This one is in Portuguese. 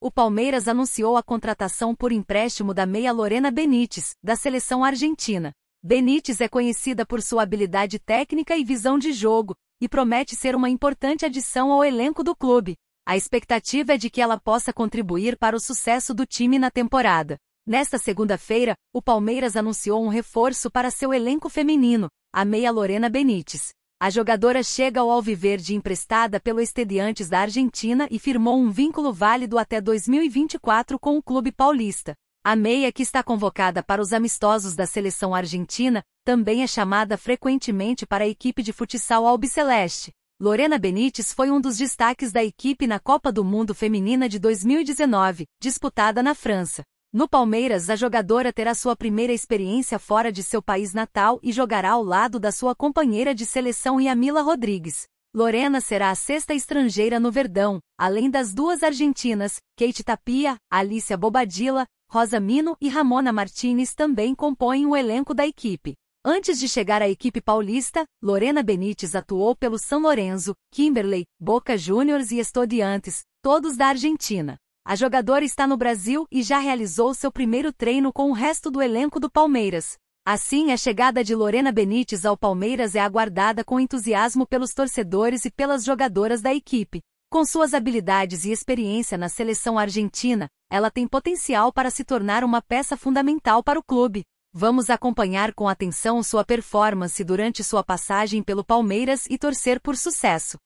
o Palmeiras anunciou a contratação por empréstimo da meia Lorena Benítez, da seleção argentina. Benítez é conhecida por sua habilidade técnica e visão de jogo, e promete ser uma importante adição ao elenco do clube. A expectativa é de que ela possa contribuir para o sucesso do time na temporada. Nesta segunda-feira, o Palmeiras anunciou um reforço para seu elenco feminino, a meia Lorena Benítez. A jogadora chega ao Alviverde emprestada pelo Estudiantes da Argentina e firmou um vínculo válido até 2024 com o clube paulista. A meia que está convocada para os amistosos da seleção argentina também é chamada frequentemente para a equipe de futsal albiceleste. Lorena Benítez foi um dos destaques da equipe na Copa do Mundo Feminina de 2019, disputada na França. No Palmeiras, a jogadora terá sua primeira experiência fora de seu país natal e jogará ao lado da sua companheira de seleção Yamila Rodrigues. Lorena será a sexta estrangeira no Verdão, além das duas argentinas, Kate Tapia, Alicia Bobadilla, Rosa Mino e Ramona Martinez também compõem o elenco da equipe. Antes de chegar à equipe paulista, Lorena Benítez atuou pelo São Lorenzo, Kimberley, Boca Juniors e Estudiantes, todos da Argentina. A jogadora está no Brasil e já realizou seu primeiro treino com o resto do elenco do Palmeiras. Assim, a chegada de Lorena Benítez ao Palmeiras é aguardada com entusiasmo pelos torcedores e pelas jogadoras da equipe. Com suas habilidades e experiência na seleção argentina, ela tem potencial para se tornar uma peça fundamental para o clube. Vamos acompanhar com atenção sua performance durante sua passagem pelo Palmeiras e torcer por sucesso.